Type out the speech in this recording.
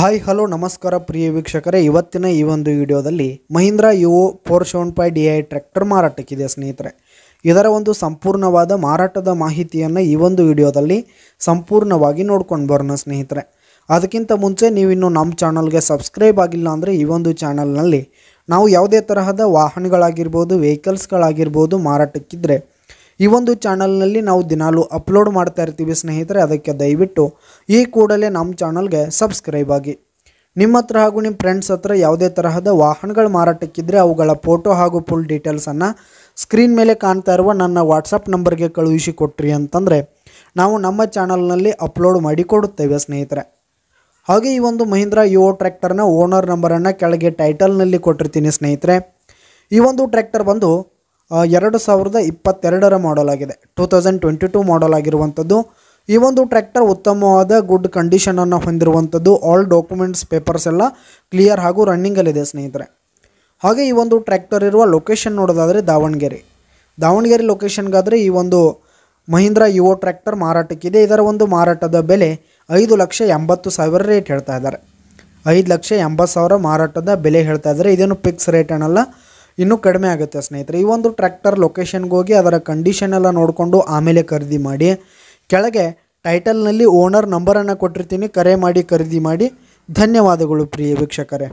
hi hello ನಮಸ್ಕಾರ ಪ್ರಿಯ ವೀಕ್ಷಕರೇ ಇವತ್ತಿನ ಈ ಒಂದು ವಿಡಿಯೋದಲ್ಲಿ Mahindra O four seven five D I tractor ಮಾರಾಟಕ್ಕಿದೆ ಸ್ನೇಹಿತರೆ ಇದರ ಒಂದು ಸಂಪೂರ್ಣವಾದ ಮಾರಾಟದ ಮಾಹಿತಿಯನ್ನು ಈ ಒಂದು ವಿಡಿಯೋದಲ್ಲಿ ಸಂಪೂರ್ಣವಾಗಿ ನೋಡ್ಕೊಂಡು ಬರೋಣ ಸ್ನೇಹಿತರೆ ಅದಕ್ಕಿಂತ ಮುಂಚೆ ನೀವಿನ್ನು ನಮ್ಮ ಚಾನಲ್ಗೆ ಸಬ್ಸ್ಕ್ರೈಬ್ ಆಗಿಲ್ಲ ಅಂದರೆ ಈ ಒಂದು ಚಾನಲ್ನಲ್ಲಿ ನಾವು ಯಾವುದೇ ತರಹದ ವಾಹನಗಳಾಗಿರ್ಬೋದು ವೆಹಿಕಲ್ಸ್ಗಳಾಗಿರ್ಬೋದು ಮಾರಾಟಕ್ಕಿದ್ರೆ ಈ ಒಂದು ಚಾನಲ್ನಲ್ಲಿ ನಾವು ದಿನಾಲೂ ಅಪ್ಲೋಡ್ ಮಾಡ್ತಾ ಇರ್ತೀವಿ ಸ್ನೇಹಿತರೆ ಅದಕ್ಕೆ ದಯವಿಟ್ಟು ಈ ಕೂಡಲೇ ನಮ್ಮ ಚಾನಲ್ಗೆ ಸಬ್ಸ್ಕ್ರೈಬ್ ಆಗಿ ನಿಮ್ಮ ಹತ್ರ ಹಾಗೂ ನಿಮ್ಮ ಫ್ರೆಂಡ್ಸ್ ಹತ್ರ ಯಾವುದೇ ತರಹದ ವಾಹನಗಳು ಮಾರಾಟಕ್ಕಿದ್ದರೆ ಅವುಗಳ ಫೋಟೋ ಹಾಗೂ ಫುಲ್ ಡೀಟೇಲ್ಸನ್ನು ಸ್ಕ್ರೀನ್ ಮೇಲೆ ಕಾಣ್ತಾ ಇರುವ ನನ್ನ ವಾಟ್ಸಪ್ ನಂಬರ್ಗೆ ಕಳುಹಿಸಿ ಕೊಟ್ರಿ ಅಂತಂದರೆ ನಾವು ನಮ್ಮ ಚಾನಲ್ನಲ್ಲಿ ಅಪ್ಲೋಡ್ ಮಾಡಿ ಕೊಡುತ್ತೇವೆ ಸ್ನೇಹಿತರೆ ಹಾಗೆ ಈ ಒಂದು ಮಹೀಂದ್ರಾ ಯುವ ಟ್ರ್ಯಾಕ್ಟರ್ನ ಓನರ್ ನಂಬರನ್ನು ಕೆಳಗೆ ಟೈಟಲ್ನಲ್ಲಿ ಕೊಟ್ಟಿರ್ತೀನಿ ಸ್ನೇಹಿತರೆ ಈ ಒಂದು ಟ್ರ್ಯಾಕ್ಟರ್ ಬಂದು ಎರಡು ಸಾವಿರದ ಇಪ್ಪತ್ತೆರಡರ ಮಾಡಲ್ ಆಗಿದೆ two thousand twenty two model ಆಗಿರುವಂಥದ್ದು ಈ ಒಂದು ಟ್ರ್ಯಾಕ್ಟರ್ ಉತ್ತಮವಾದ ಗುಡ್ ಕಂಡೀಷನನ್ನು ಹೊಂದಿರುವಂಥದ್ದು ಆಲ್ ಡಾಕ್ಯುಮೆಂಟ್ಸ್ ಪೇಪರ್ಸ್ ಎಲ್ಲ ಕ್ಲಿಯರ್ ಹಾಗೂ ರನ್ನಿಂಗಲ್ಲಿದೆ ಸ್ನೇಹಿತರೆ ಹಾಗೆ ಈ ಒಂದು ಟ್ರ್ಯಾಕ್ಟರ್ ಇರುವ ಲೊಕೇಶನ್ ನೋಡೋದಾದರೆ ದಾವಣಗೆರೆ ದಾವಣಗೆರೆ ಲೊಕೇಶನ್ಗಾದರೆ ಈ ಒಂದು ಮಹೀಂದ್ರಾ ಯುವೋ ಟ್ರ್ಯಾಕ್ಟರ್ ಮಾರಾಟಕ್ಕಿದೆ ಇದರ ಒಂದು ಮಾರಾಟದ ಬೆಲೆ ಐದು ಲಕ್ಷ ಎಂಬತ್ತು ಸಾವಿರ ರೇಟ್ ಹೇಳ್ತಾ ಇದ್ದಾರೆ ಐದು ಲಕ್ಷ ಎಂಬತ್ತು ಸಾವಿರ ಮಾರಾಟದ ಬೆಲೆ ಹೇಳ್ತಾ ಇದ್ದಾರೆ ಇದೇನು ಫಿಕ್ಸ್ ರೇಟ್ ಅನ್ನಲ್ಲ ಇನ್ನೂ ಕಡಿಮೆ ಆಗುತ್ತೆ ಸ್ನೇಹಿತರೆ ಈ ಒಂದು ಟ್ರ್ಯಾಕ್ಟರ್ ಲೊಕೇಶನ್ಗೆ ಹೋಗಿ ಅದರ ಕಂಡೀಷನ್ ಎಲ್ಲ ನೋಡಿಕೊಂಡು ಆಮೇಲೆ ಖರೀದಿ ಮಾಡಿ ಕೆಳಗೆ ಟೈಟಲ್ನಲ್ಲಿ ಓನರ್ ನಂಬರನ್ನು ಕೊಟ್ಟಿರ್ತೀನಿ ಕರೆ ಮಾಡಿ ಖರೀದಿ ಮಾಡಿ ಧನ್ಯವಾದಗಳು ಪ್ರಿಯ ವೀಕ್ಷಕರೇ